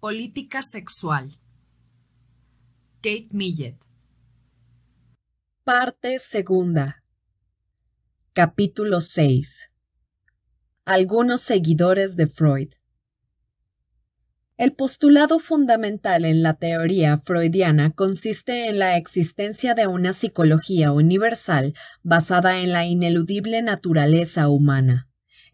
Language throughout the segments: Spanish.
Política sexual. Kate Millett. Parte segunda. Capítulo 6. Algunos seguidores de Freud. El postulado fundamental en la teoría freudiana consiste en la existencia de una psicología universal basada en la ineludible naturaleza humana.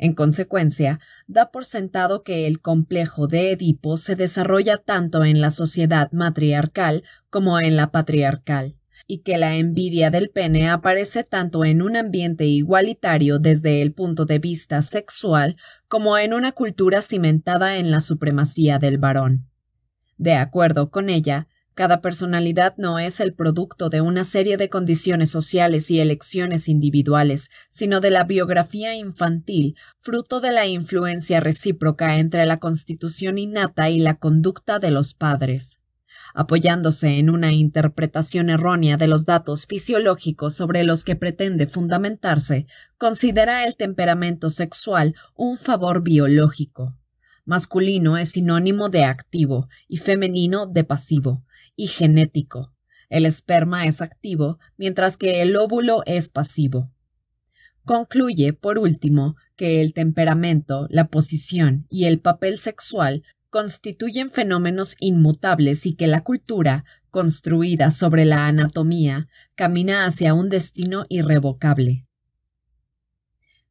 En consecuencia, da por sentado que el complejo de Edipo se desarrolla tanto en la sociedad matriarcal como en la patriarcal, y que la envidia del pene aparece tanto en un ambiente igualitario desde el punto de vista sexual como en una cultura cimentada en la supremacía del varón. De acuerdo con ella, cada personalidad no es el producto de una serie de condiciones sociales y elecciones individuales, sino de la biografía infantil, fruto de la influencia recíproca entre la constitución innata y la conducta de los padres. Apoyándose en una interpretación errónea de los datos fisiológicos sobre los que pretende fundamentarse, considera el temperamento sexual un favor biológico. Masculino es sinónimo de activo y femenino de pasivo, y genético. El esperma es activo, mientras que el óvulo es pasivo. Concluye, por último, que el temperamento, la posición y el papel sexual constituyen fenómenos inmutables y que la cultura, construida sobre la anatomía, camina hacia un destino irrevocable.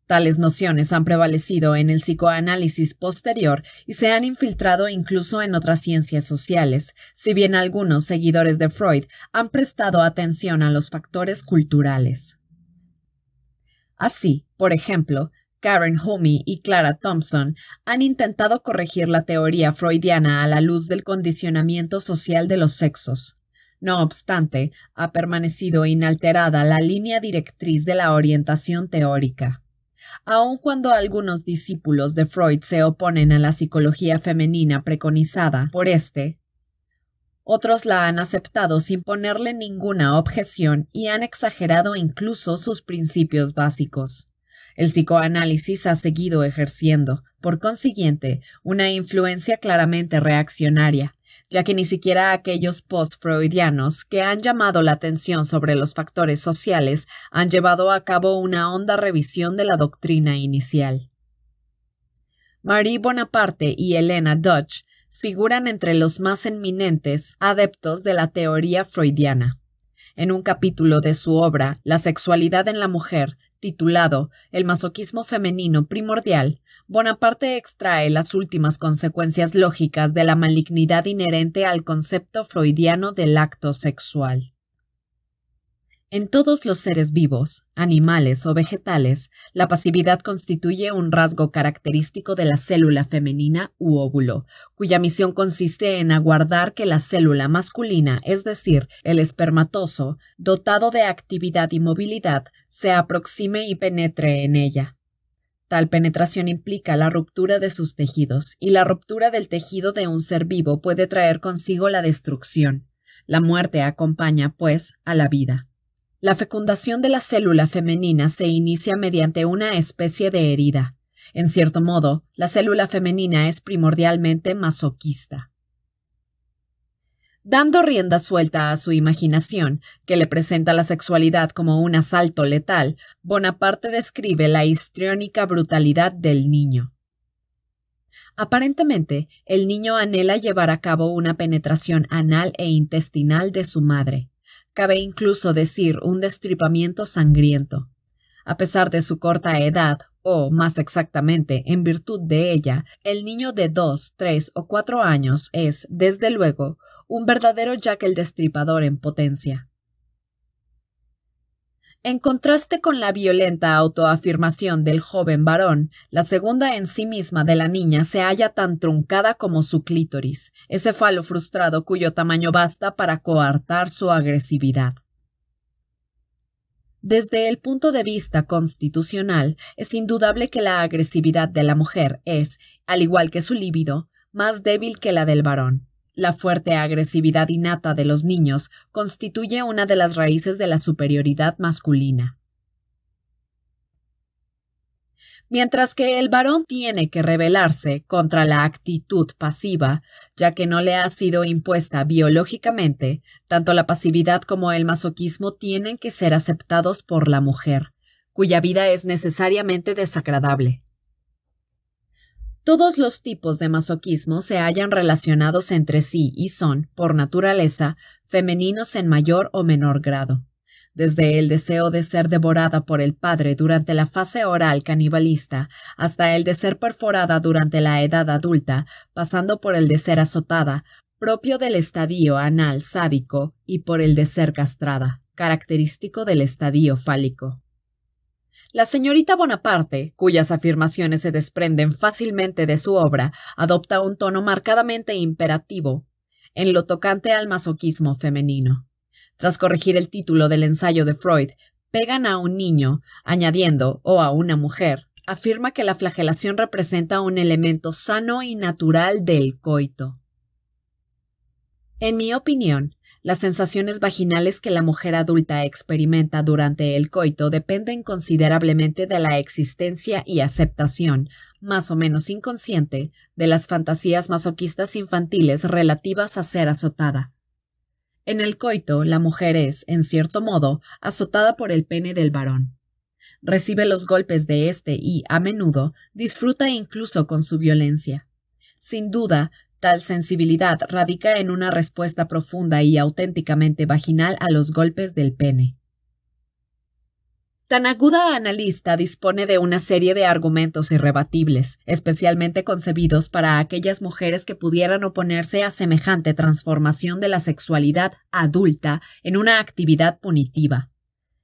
Tales nociones han prevalecido en el psicoanálisis posterior y se han infiltrado incluso en otras ciencias sociales, si bien algunos seguidores de Freud han prestado atención a los factores culturales. Así, por ejemplo, Karen Hume y Clara Thompson han intentado corregir la teoría freudiana a la luz del condicionamiento social de los sexos. No obstante, ha permanecido inalterada la línea directriz de la orientación teórica. Aun cuando algunos discípulos de Freud se oponen a la psicología femenina preconizada por este, otros la han aceptado sin ponerle ninguna objeción y han exagerado incluso sus principios básicos. El psicoanálisis ha seguido ejerciendo, por consiguiente, una influencia claramente reaccionaria, ya que ni siquiera aquellos post-freudianos que han llamado la atención sobre los factores sociales han llevado a cabo una honda revisión de la doctrina inicial. Marie Bonaparte y Elena Dodge figuran entre los más eminentes adeptos de la teoría freudiana. En un capítulo de su obra La sexualidad en la mujer, titulado El masoquismo femenino primordial, Bonaparte extrae las últimas consecuencias lógicas de la malignidad inherente al concepto freudiano del acto sexual. En todos los seres vivos, animales o vegetales, la pasividad constituye un rasgo característico de la célula femenina u óvulo, cuya misión consiste en aguardar que la célula masculina, es decir, el espermatozo, dotado de actividad y movilidad, se aproxime y penetre en ella. Tal penetración implica la ruptura de sus tejidos, y la ruptura del tejido de un ser vivo puede traer consigo la destrucción. La muerte acompaña, pues, a la vida. La fecundación de la célula femenina se inicia mediante una especie de herida. En cierto modo, la célula femenina es primordialmente masoquista dando rienda suelta a su imaginación, que le presenta la sexualidad como un asalto letal, Bonaparte describe la histriónica brutalidad del niño. Aparentemente, el niño anhela llevar a cabo una penetración anal e intestinal de su madre. Cabe incluso decir un destripamiento sangriento. A pesar de su corta edad, o más exactamente, en virtud de ella, el niño de dos, tres o cuatro años es, desde luego, un verdadero Jack el Destripador en potencia. En contraste con la violenta autoafirmación del joven varón, la segunda en sí misma de la niña se halla tan truncada como su clítoris, ese falo frustrado cuyo tamaño basta para coartar su agresividad. Desde el punto de vista constitucional, es indudable que la agresividad de la mujer es, al igual que su líbido, más débil que la del varón la fuerte agresividad innata de los niños constituye una de las raíces de la superioridad masculina. Mientras que el varón tiene que rebelarse contra la actitud pasiva, ya que no le ha sido impuesta biológicamente, tanto la pasividad como el masoquismo tienen que ser aceptados por la mujer, cuya vida es necesariamente desagradable. Todos los tipos de masoquismo se hallan relacionados entre sí y son, por naturaleza, femeninos en mayor o menor grado. Desde el deseo de ser devorada por el padre durante la fase oral canibalista, hasta el de ser perforada durante la edad adulta, pasando por el de ser azotada, propio del estadio anal sádico, y por el de ser castrada, característico del estadio fálico. La señorita Bonaparte, cuyas afirmaciones se desprenden fácilmente de su obra, adopta un tono marcadamente imperativo en lo tocante al masoquismo femenino. Tras corregir el título del ensayo de Freud, pegan a un niño, añadiendo, o a una mujer, afirma que la flagelación representa un elemento sano y natural del coito. En mi opinión, las sensaciones vaginales que la mujer adulta experimenta durante el coito dependen considerablemente de la existencia y aceptación, más o menos inconsciente, de las fantasías masoquistas infantiles relativas a ser azotada. En el coito, la mujer es, en cierto modo, azotada por el pene del varón. Recibe los golpes de éste y, a menudo, disfruta incluso con su violencia. Sin duda, Tal sensibilidad radica en una respuesta profunda y auténticamente vaginal a los golpes del pene. Tan aguda analista dispone de una serie de argumentos irrebatibles, especialmente concebidos para aquellas mujeres que pudieran oponerse a semejante transformación de la sexualidad adulta en una actividad punitiva.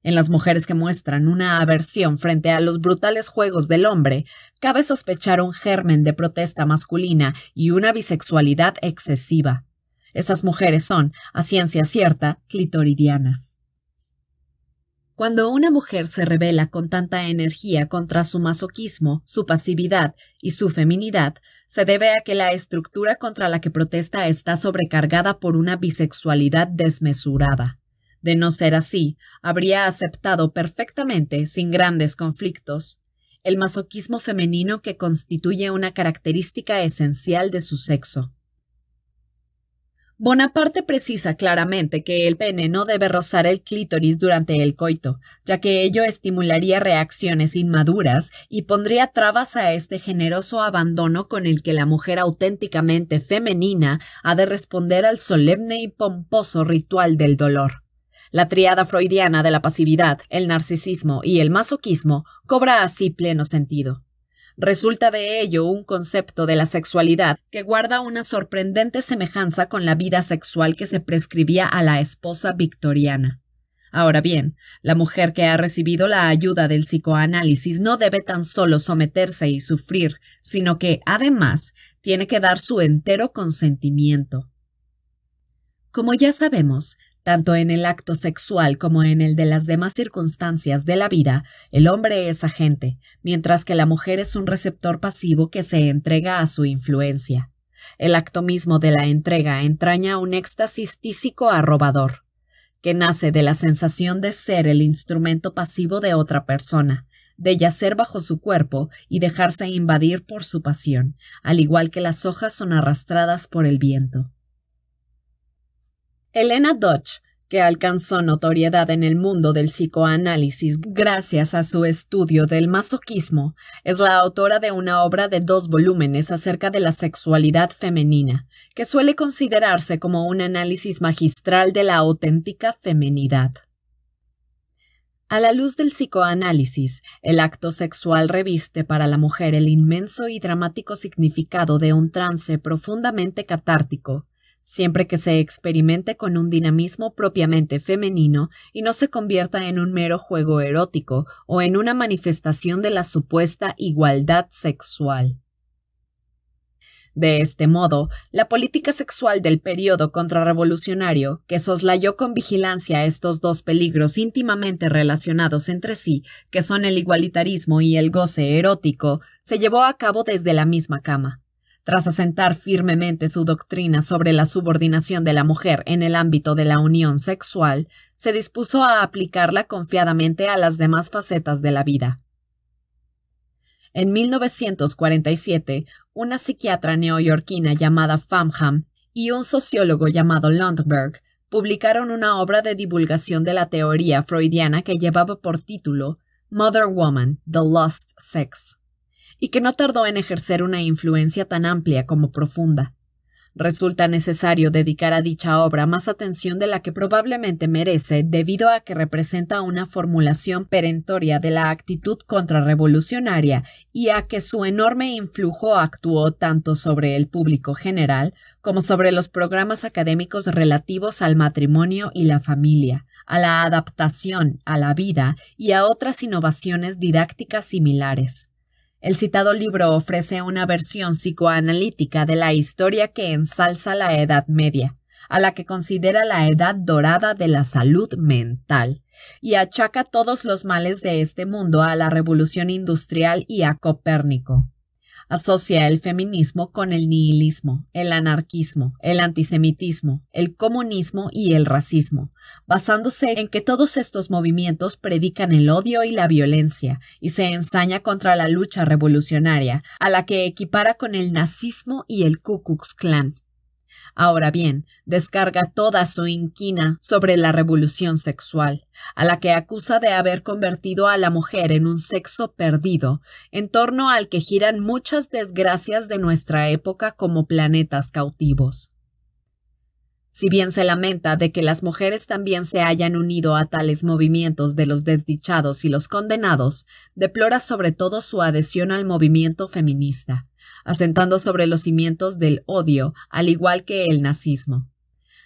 En las mujeres que muestran una aversión frente a los brutales juegos del hombre, cabe sospechar un germen de protesta masculina y una bisexualidad excesiva. Esas mujeres son, a ciencia cierta, clitoridianas. Cuando una mujer se revela con tanta energía contra su masoquismo, su pasividad y su feminidad, se debe a que la estructura contra la que protesta está sobrecargada por una bisexualidad desmesurada. De no ser así, habría aceptado perfectamente, sin grandes conflictos, el masoquismo femenino que constituye una característica esencial de su sexo. Bonaparte precisa claramente que el pene no debe rozar el clítoris durante el coito, ya que ello estimularía reacciones inmaduras y pondría trabas a este generoso abandono con el que la mujer auténticamente femenina ha de responder al solemne y pomposo ritual del dolor. La triada freudiana de la pasividad, el narcisismo y el masoquismo cobra así pleno sentido. Resulta de ello un concepto de la sexualidad que guarda una sorprendente semejanza con la vida sexual que se prescribía a la esposa victoriana. Ahora bien, la mujer que ha recibido la ayuda del psicoanálisis no debe tan solo someterse y sufrir, sino que, además, tiene que dar su entero consentimiento. Como ya sabemos, tanto en el acto sexual como en el de las demás circunstancias de la vida, el hombre es agente, mientras que la mujer es un receptor pasivo que se entrega a su influencia. El acto mismo de la entrega entraña un éxtasis tísico arrobador, que nace de la sensación de ser el instrumento pasivo de otra persona, de yacer bajo su cuerpo y dejarse invadir por su pasión, al igual que las hojas son arrastradas por el viento. Elena Dodge, que alcanzó notoriedad en el mundo del psicoanálisis gracias a su estudio del masoquismo, es la autora de una obra de dos volúmenes acerca de la sexualidad femenina, que suele considerarse como un análisis magistral de la auténtica femenidad. A la luz del psicoanálisis, el acto sexual reviste para la mujer el inmenso y dramático significado de un trance profundamente catártico, siempre que se experimente con un dinamismo propiamente femenino y no se convierta en un mero juego erótico o en una manifestación de la supuesta igualdad sexual. De este modo, la política sexual del periodo contrarrevolucionario, que soslayó con vigilancia estos dos peligros íntimamente relacionados entre sí, que son el igualitarismo y el goce erótico, se llevó a cabo desde la misma cama. Tras asentar firmemente su doctrina sobre la subordinación de la mujer en el ámbito de la unión sexual, se dispuso a aplicarla confiadamente a las demás facetas de la vida. En 1947, una psiquiatra neoyorquina llamada Famham y un sociólogo llamado Lundberg publicaron una obra de divulgación de la teoría freudiana que llevaba por título Mother Woman, The Lost Sex y que no tardó en ejercer una influencia tan amplia como profunda. Resulta necesario dedicar a dicha obra más atención de la que probablemente merece debido a que representa una formulación perentoria de la actitud contrarrevolucionaria y a que su enorme influjo actuó tanto sobre el público general como sobre los programas académicos relativos al matrimonio y la familia, a la adaptación a la vida y a otras innovaciones didácticas similares. El citado libro ofrece una versión psicoanalítica de la historia que ensalza la Edad Media, a la que considera la edad dorada de la salud mental, y achaca todos los males de este mundo a la Revolución Industrial y a Copérnico asocia el feminismo con el nihilismo, el anarquismo, el antisemitismo, el comunismo y el racismo, basándose en que todos estos movimientos predican el odio y la violencia, y se ensaña contra la lucha revolucionaria, a la que equipara con el nazismo y el Ku Klux Klan. Ahora bien, descarga toda su inquina sobre la revolución sexual, a la que acusa de haber convertido a la mujer en un sexo perdido, en torno al que giran muchas desgracias de nuestra época como planetas cautivos. Si bien se lamenta de que las mujeres también se hayan unido a tales movimientos de los desdichados y los condenados, deplora sobre todo su adhesión al movimiento feminista, asentando sobre los cimientos del odio, al igual que el nazismo.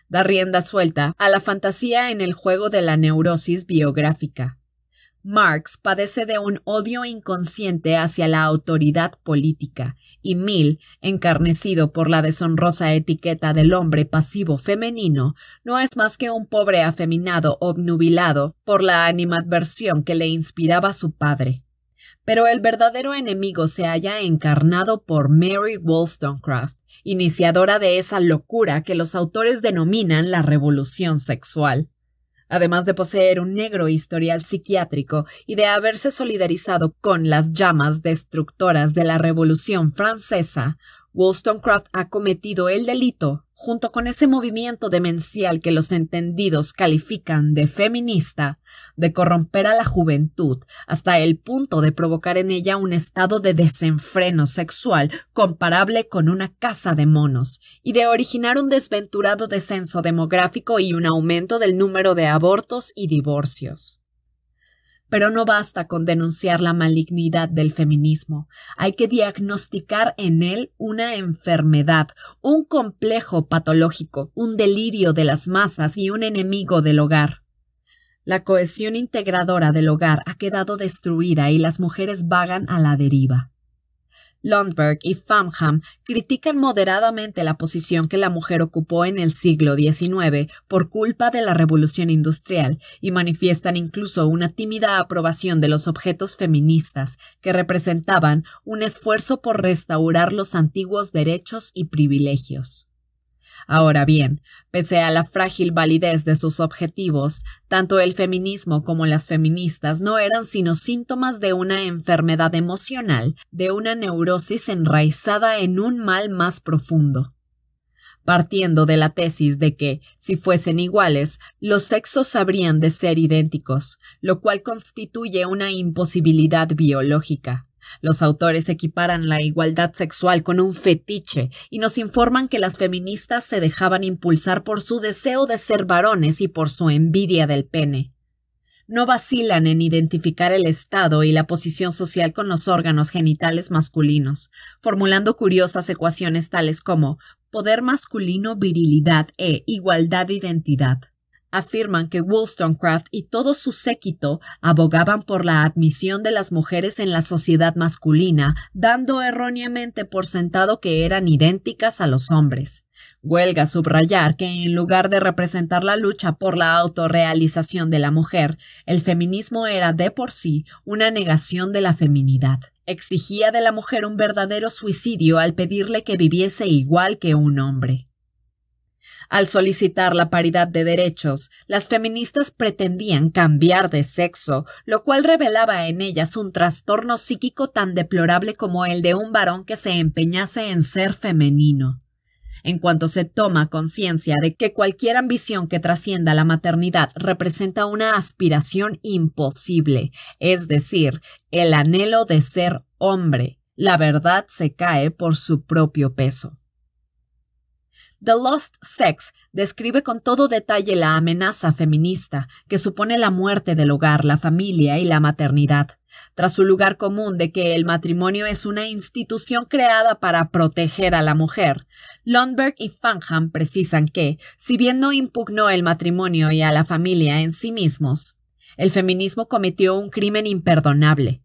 Da rienda suelta a la fantasía en el juego de la neurosis biográfica. Marx padece de un odio inconsciente hacia la autoridad política, y Mill, encarnecido por la deshonrosa etiqueta del hombre pasivo femenino, no es más que un pobre afeminado obnubilado por la animadversión que le inspiraba su padre. Pero el verdadero enemigo se halla encarnado por Mary Wollstonecraft, iniciadora de esa locura que los autores denominan la revolución sexual. Además de poseer un negro historial psiquiátrico y de haberse solidarizado con las llamas destructoras de la Revolución Francesa, Wollstonecraft ha cometido el delito junto con ese movimiento demencial que los entendidos califican de feminista, de corromper a la juventud hasta el punto de provocar en ella un estado de desenfreno sexual comparable con una caza de monos, y de originar un desventurado descenso demográfico y un aumento del número de abortos y divorcios. Pero no basta con denunciar la malignidad del feminismo, hay que diagnosticar en él una enfermedad, un complejo patológico, un delirio de las masas y un enemigo del hogar. La cohesión integradora del hogar ha quedado destruida y las mujeres vagan a la deriva. Lundberg y Famham critican moderadamente la posición que la mujer ocupó en el siglo XIX por culpa de la revolución industrial y manifiestan incluso una tímida aprobación de los objetos feministas que representaban un esfuerzo por restaurar los antiguos derechos y privilegios. Ahora bien, pese a la frágil validez de sus objetivos, tanto el feminismo como las feministas no eran sino síntomas de una enfermedad emocional, de una neurosis enraizada en un mal más profundo partiendo de la tesis de que, si fuesen iguales, los sexos habrían de ser idénticos, lo cual constituye una imposibilidad biológica. Los autores equiparan la igualdad sexual con un fetiche y nos informan que las feministas se dejaban impulsar por su deseo de ser varones y por su envidia del pene. No vacilan en identificar el estado y la posición social con los órganos genitales masculinos, formulando curiosas ecuaciones tales como poder masculino virilidad e igualdad identidad afirman que Wollstonecraft y todo su séquito abogaban por la admisión de las mujeres en la sociedad masculina, dando erróneamente por sentado que eran idénticas a los hombres. Huelga subrayar que en lugar de representar la lucha por la autorrealización de la mujer, el feminismo era de por sí una negación de la feminidad. Exigía de la mujer un verdadero suicidio al pedirle que viviese igual que un hombre. Al solicitar la paridad de derechos, las feministas pretendían cambiar de sexo, lo cual revelaba en ellas un trastorno psíquico tan deplorable como el de un varón que se empeñase en ser femenino. En cuanto se toma conciencia de que cualquier ambición que trascienda la maternidad representa una aspiración imposible, es decir, el anhelo de ser hombre, la verdad se cae por su propio peso. The Lost Sex describe con todo detalle la amenaza feminista que supone la muerte del hogar, la familia y la maternidad, tras su lugar común de que el matrimonio es una institución creada para proteger a la mujer. Lundberg y Fanham precisan que, si bien no impugnó el matrimonio y a la familia en sí mismos, el feminismo cometió un crimen imperdonable,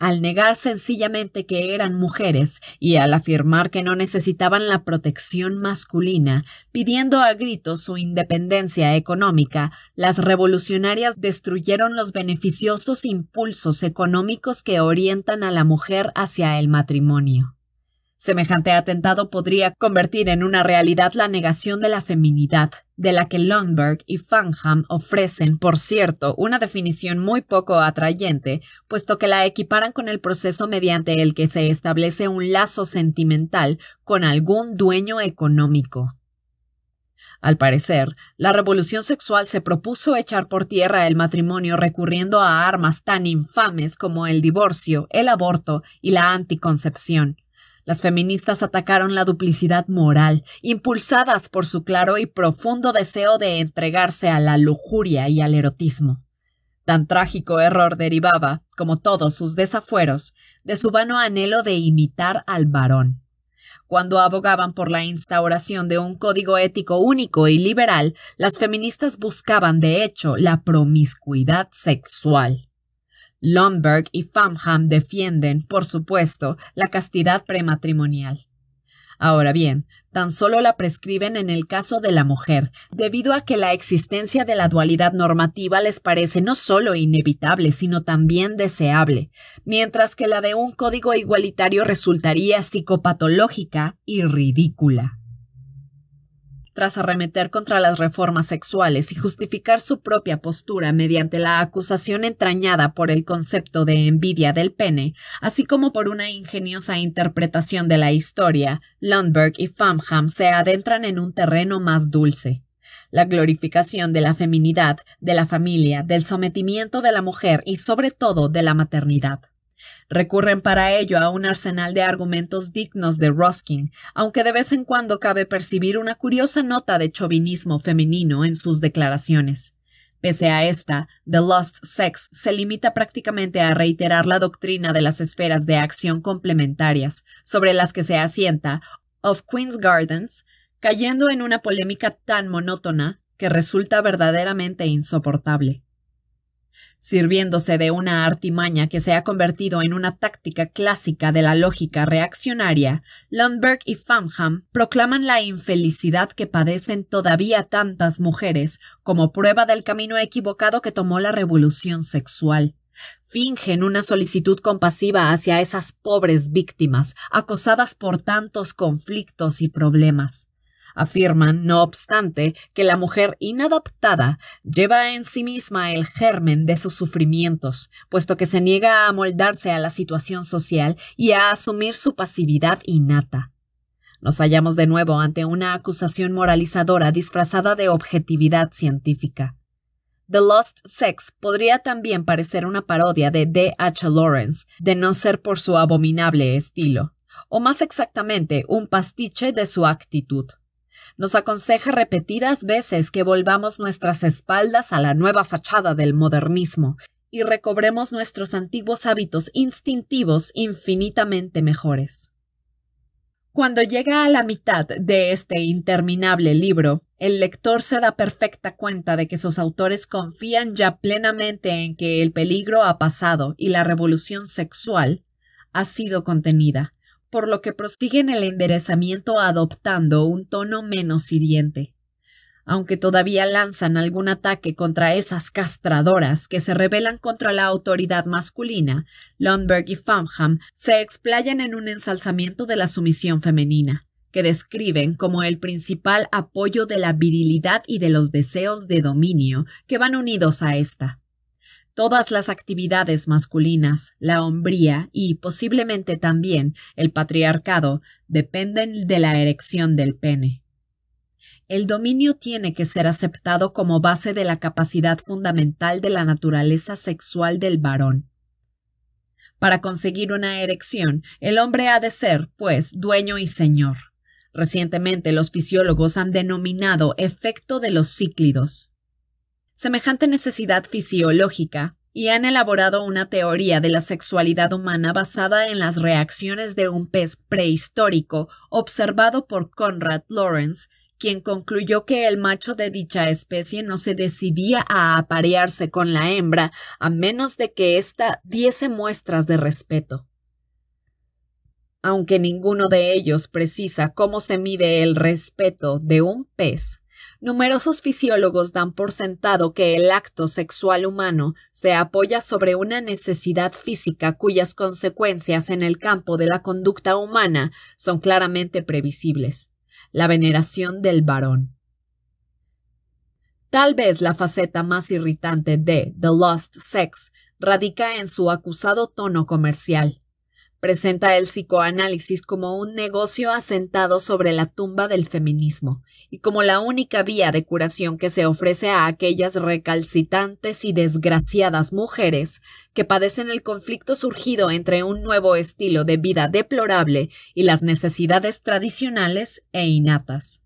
al negar sencillamente que eran mujeres y al afirmar que no necesitaban la protección masculina, pidiendo a gritos su independencia económica, las revolucionarias destruyeron los beneficiosos impulsos económicos que orientan a la mujer hacia el matrimonio. Semejante atentado podría convertir en una realidad la negación de la feminidad, de la que Lundberg y Fangham ofrecen, por cierto, una definición muy poco atrayente, puesto que la equiparan con el proceso mediante el que se establece un lazo sentimental con algún dueño económico. Al parecer, la revolución sexual se propuso echar por tierra el matrimonio recurriendo a armas tan infames como el divorcio, el aborto y la anticoncepción las feministas atacaron la duplicidad moral, impulsadas por su claro y profundo deseo de entregarse a la lujuria y al erotismo. Tan trágico error derivaba, como todos sus desafueros, de su vano anhelo de imitar al varón. Cuando abogaban por la instauración de un código ético único y liberal, las feministas buscaban, de hecho, la promiscuidad sexual. Lomberg y Famham defienden, por supuesto, la castidad prematrimonial. Ahora bien, tan solo la prescriben en el caso de la mujer, debido a que la existencia de la dualidad normativa les parece no solo inevitable, sino también deseable, mientras que la de un código igualitario resultaría psicopatológica y ridícula tras arremeter contra las reformas sexuales y justificar su propia postura mediante la acusación entrañada por el concepto de envidia del pene, así como por una ingeniosa interpretación de la historia, Lundberg y Famham se adentran en un terreno más dulce. La glorificación de la feminidad, de la familia, del sometimiento de la mujer y sobre todo de la maternidad. Recurren para ello a un arsenal de argumentos dignos de Ruskin, aunque de vez en cuando cabe percibir una curiosa nota de chauvinismo femenino en sus declaraciones. Pese a esta, The Lost Sex se limita prácticamente a reiterar la doctrina de las esferas de acción complementarias, sobre las que se asienta Of Queen's Gardens, cayendo en una polémica tan monótona que resulta verdaderamente insoportable sirviéndose de una artimaña que se ha convertido en una táctica clásica de la lógica reaccionaria, Lundberg y Fanham proclaman la infelicidad que padecen todavía tantas mujeres como prueba del camino equivocado que tomó la revolución sexual. Fingen una solicitud compasiva hacia esas pobres víctimas, acosadas por tantos conflictos y problemas. Afirman, no obstante, que la mujer inadaptada lleva en sí misma el germen de sus sufrimientos, puesto que se niega a amoldarse a la situación social y a asumir su pasividad innata. Nos hallamos de nuevo ante una acusación moralizadora disfrazada de objetividad científica. The Lost Sex podría también parecer una parodia de D. H. Lawrence, de no ser por su abominable estilo, o más exactamente, un pastiche de su actitud nos aconseja repetidas veces que volvamos nuestras espaldas a la nueva fachada del modernismo y recobremos nuestros antiguos hábitos instintivos infinitamente mejores. Cuando llega a la mitad de este interminable libro, el lector se da perfecta cuenta de que sus autores confían ya plenamente en que el peligro ha pasado y la revolución sexual ha sido contenida, por lo que prosiguen el enderezamiento adoptando un tono menos hiriente, aunque todavía lanzan algún ataque contra esas castradoras que se rebelan contra la autoridad masculina, Lundberg y Famham se explayan en un ensalzamiento de la sumisión femenina, que describen como el principal apoyo de la virilidad y de los deseos de dominio que van unidos a esta. Todas las actividades masculinas, la hombría y posiblemente también el patriarcado dependen de la erección del pene. El dominio tiene que ser aceptado como base de la capacidad fundamental de la naturaleza sexual del varón. Para conseguir una erección, el hombre ha de ser, pues, dueño y señor. Recientemente los fisiólogos han denominado efecto de los cíclidos semejante necesidad fisiológica y han elaborado una teoría de la sexualidad humana basada en las reacciones de un pez prehistórico observado por Conrad Lawrence, quien concluyó que el macho de dicha especie no se decidía a aparearse con la hembra a menos de que ésta diese muestras de respeto. Aunque ninguno de ellos precisa cómo se mide el respeto de un pez, Numerosos fisiólogos dan por sentado que el acto sexual humano se apoya sobre una necesidad física cuyas consecuencias en el campo de la conducta humana son claramente previsibles, la veneración del varón. Tal vez la faceta más irritante de The Lost Sex radica en su acusado tono comercial. Presenta el psicoanálisis como un negocio asentado sobre la tumba del feminismo y como la única vía de curación que se ofrece a aquellas recalcitantes y desgraciadas mujeres que padecen el conflicto surgido entre un nuevo estilo de vida deplorable y las necesidades tradicionales e innatas.